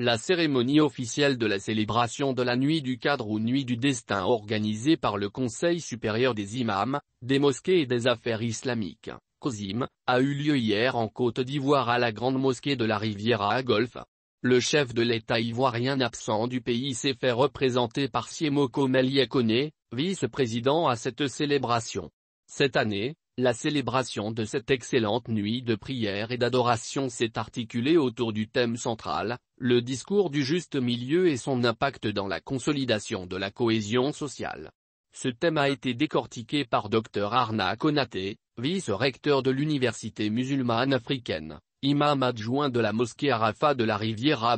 La cérémonie officielle de la célébration de la Nuit du cadre ou Nuit du destin organisée par le Conseil supérieur des imams, des mosquées et des affaires islamiques, COSIM, a eu lieu hier en Côte d'Ivoire à la Grande Mosquée de la Rivière à Golfe. Le chef de l'État ivoirien absent du pays s'est fait représenter par Siemoko Meliakone, vice-président à cette célébration. Cette année, la célébration de cette excellente nuit de prière et d'adoration s'est articulée autour du thème central, le discours du juste milieu et son impact dans la consolidation de la cohésion sociale. Ce thème a été décortiqué par Dr Arna Konate, vice-recteur de l'université musulmane africaine, imam adjoint de la mosquée Arafa de la rivière à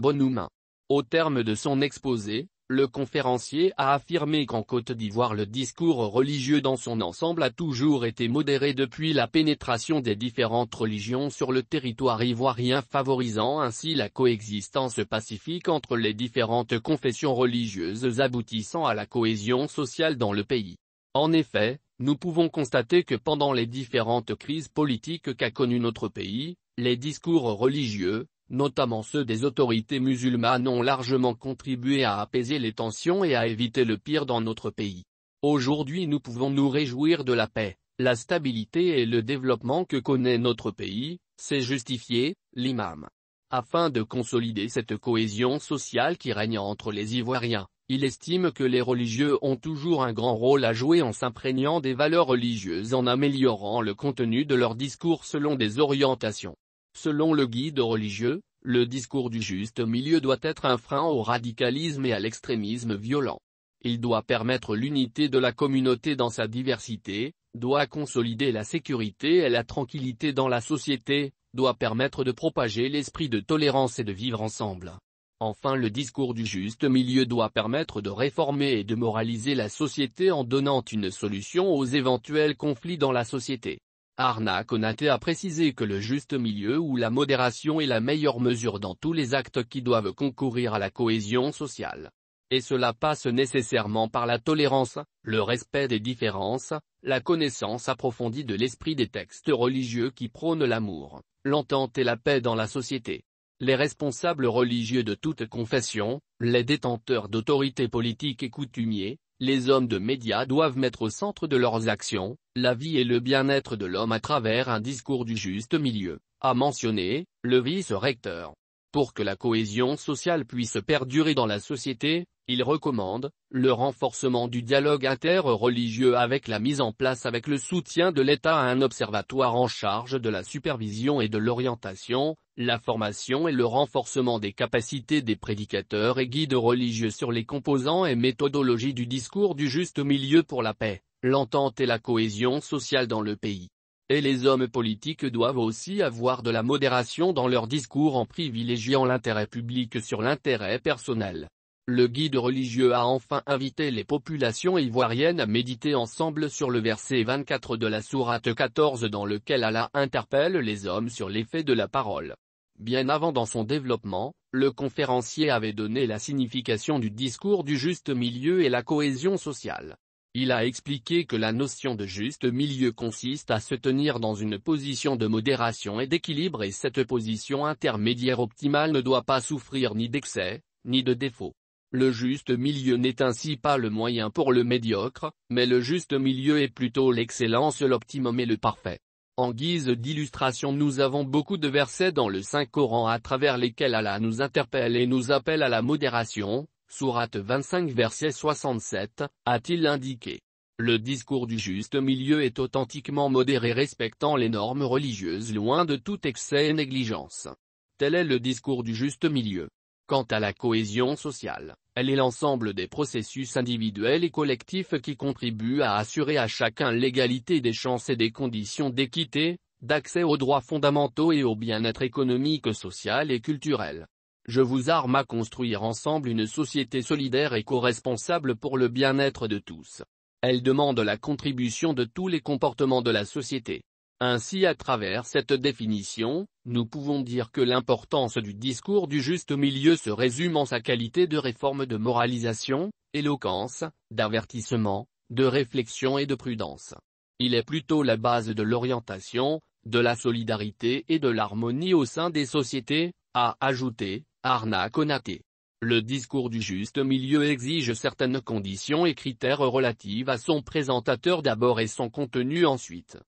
Au terme de son exposé, le conférencier a affirmé qu'en Côte d'Ivoire le discours religieux dans son ensemble a toujours été modéré depuis la pénétration des différentes religions sur le territoire ivoirien favorisant ainsi la coexistence pacifique entre les différentes confessions religieuses aboutissant à la cohésion sociale dans le pays. En effet, nous pouvons constater que pendant les différentes crises politiques qu'a connues notre pays, les discours religieux, notamment ceux des autorités musulmanes ont largement contribué à apaiser les tensions et à éviter le pire dans notre pays. Aujourd'hui nous pouvons nous réjouir de la paix, la stabilité et le développement que connaît notre pays, c'est justifié, l'imam. Afin de consolider cette cohésion sociale qui règne entre les Ivoiriens, il estime que les religieux ont toujours un grand rôle à jouer en s'imprégnant des valeurs religieuses en améliorant le contenu de leurs discours selon des orientations Selon le guide religieux, le discours du juste milieu doit être un frein au radicalisme et à l'extrémisme violent. Il doit permettre l'unité de la communauté dans sa diversité, doit consolider la sécurité et la tranquillité dans la société, doit permettre de propager l'esprit de tolérance et de vivre ensemble. Enfin le discours du juste milieu doit permettre de réformer et de moraliser la société en donnant une solution aux éventuels conflits dans la société. Arna Conaté a précisé que le juste milieu ou la modération est la meilleure mesure dans tous les actes qui doivent concourir à la cohésion sociale. Et cela passe nécessairement par la tolérance, le respect des différences, la connaissance approfondie de l'esprit des textes religieux qui prônent l'amour, l'entente et la paix dans la société. Les responsables religieux de toute confession, les détenteurs d'autorité politique et coutumiers, les hommes de médias doivent mettre au centre de leurs actions, la vie et le bien-être de l'homme à travers un discours du juste milieu, a mentionné, le vice-recteur. Pour que la cohésion sociale puisse perdurer dans la société, il recommande le renforcement du dialogue interreligieux avec la mise en place avec le soutien de l'État à un observatoire en charge de la supervision et de l'orientation, la formation et le renforcement des capacités des prédicateurs et guides religieux sur les composants et méthodologies du discours du juste milieu pour la paix, l'entente et la cohésion sociale dans le pays. Et les hommes politiques doivent aussi avoir de la modération dans leur discours en privilégiant l'intérêt public sur l'intérêt personnel le guide religieux a enfin invité les populations ivoiriennes à méditer ensemble sur le verset 24 de la sourate 14 dans lequel Allah interpelle les hommes sur l'effet de la parole. Bien avant dans son développement, le conférencier avait donné la signification du discours du juste milieu et la cohésion sociale. Il a expliqué que la notion de juste milieu consiste à se tenir dans une position de modération et d'équilibre et cette position intermédiaire optimale ne doit pas souffrir ni d'excès, ni de défaut. Le juste milieu n'est ainsi pas le moyen pour le médiocre, mais le juste milieu est plutôt l'excellence, l'optimum et le parfait. En guise d'illustration nous avons beaucoup de versets dans le Saint-Coran à travers lesquels Allah nous interpelle et nous appelle à la modération, sourate 25 verset 67, a-t-il indiqué. Le discours du juste milieu est authentiquement modéré respectant les normes religieuses loin de tout excès et négligence. Tel est le discours du juste milieu. Quant à la cohésion sociale, elle est l'ensemble des processus individuels et collectifs qui contribuent à assurer à chacun l'égalité des chances et des conditions d'équité, d'accès aux droits fondamentaux et au bien-être économique, social et culturel. Je vous arme à construire ensemble une société solidaire et co-responsable pour le bien-être de tous. Elle demande la contribution de tous les comportements de la société. Ainsi à travers cette définition, nous pouvons dire que l'importance du discours du juste milieu se résume en sa qualité de réforme de moralisation, éloquence, d'avertissement, de réflexion et de prudence. Il est plutôt la base de l'orientation, de la solidarité et de l'harmonie au sein des sociétés, a ajouté Arna Konaté. Le discours du juste milieu exige certaines conditions et critères relatives à son présentateur d'abord et son contenu ensuite.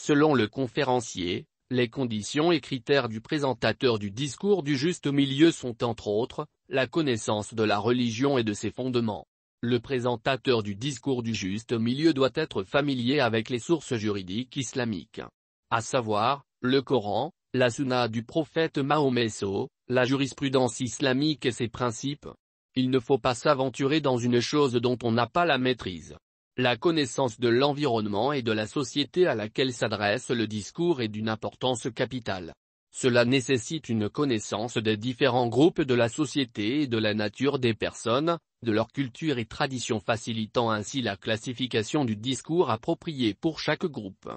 Selon le conférencier, les conditions et critères du présentateur du discours du juste milieu sont entre autres, la connaissance de la religion et de ses fondements. Le présentateur du discours du juste milieu doit être familier avec les sources juridiques islamiques. À savoir, le Coran, la sunna du prophète Mahomet la jurisprudence islamique et ses principes. Il ne faut pas s'aventurer dans une chose dont on n'a pas la maîtrise. La connaissance de l'environnement et de la société à laquelle s'adresse le discours est d'une importance capitale. Cela nécessite une connaissance des différents groupes de la société et de la nature des personnes, de leur culture et tradition facilitant ainsi la classification du discours approprié pour chaque groupe.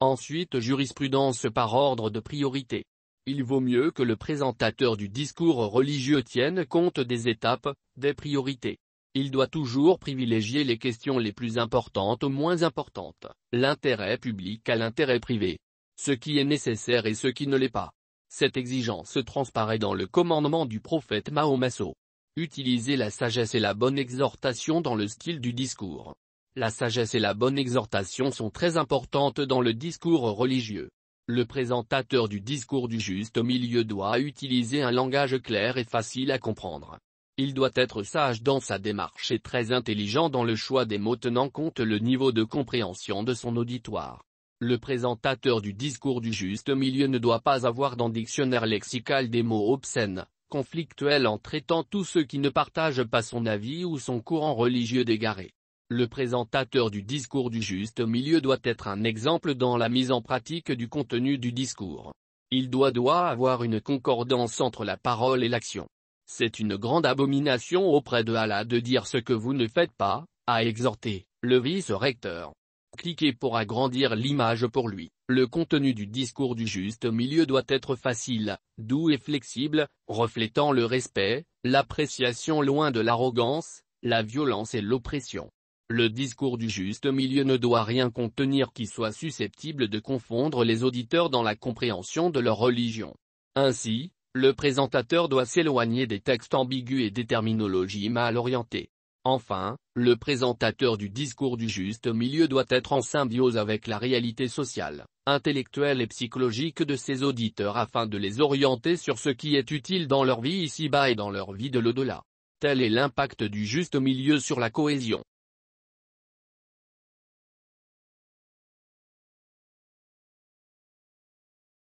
Ensuite jurisprudence par ordre de priorité. Il vaut mieux que le présentateur du discours religieux tienne compte des étapes, des priorités, il doit toujours privilégier les questions les plus importantes aux moins importantes, l'intérêt public à l'intérêt privé. Ce qui est nécessaire et ce qui ne l'est pas. Cette exigence transparaît dans le commandement du prophète Mahomaso. Utiliser la sagesse et la bonne exhortation dans le style du discours. La sagesse et la bonne exhortation sont très importantes dans le discours religieux. Le présentateur du discours du juste au milieu doit utiliser un langage clair et facile à comprendre. Il doit être sage dans sa démarche et très intelligent dans le choix des mots tenant compte le niveau de compréhension de son auditoire. Le présentateur du discours du juste milieu ne doit pas avoir dans dictionnaire lexical des mots obscènes, conflictuels en traitant tous ceux qui ne partagent pas son avis ou son courant religieux d'égaré. Le présentateur du discours du juste milieu doit être un exemple dans la mise en pratique du contenu du discours. Il doit doit avoir une concordance entre la parole et l'action. C'est une grande abomination auprès de Allah de dire ce que vous ne faites pas, a exhorté, le vice-recteur. Cliquez pour agrandir l'image pour lui. Le contenu du discours du juste milieu doit être facile, doux et flexible, reflétant le respect, l'appréciation loin de l'arrogance, la violence et l'oppression. Le discours du juste milieu ne doit rien contenir qui soit susceptible de confondre les auditeurs dans la compréhension de leur religion. Ainsi, le présentateur doit s'éloigner des textes ambigus et des terminologies mal orientées. Enfin, le présentateur du discours du juste milieu doit être en symbiose avec la réalité sociale, intellectuelle et psychologique de ses auditeurs afin de les orienter sur ce qui est utile dans leur vie ici-bas et dans leur vie de l'au-delà. Tel est l'impact du juste milieu sur la cohésion,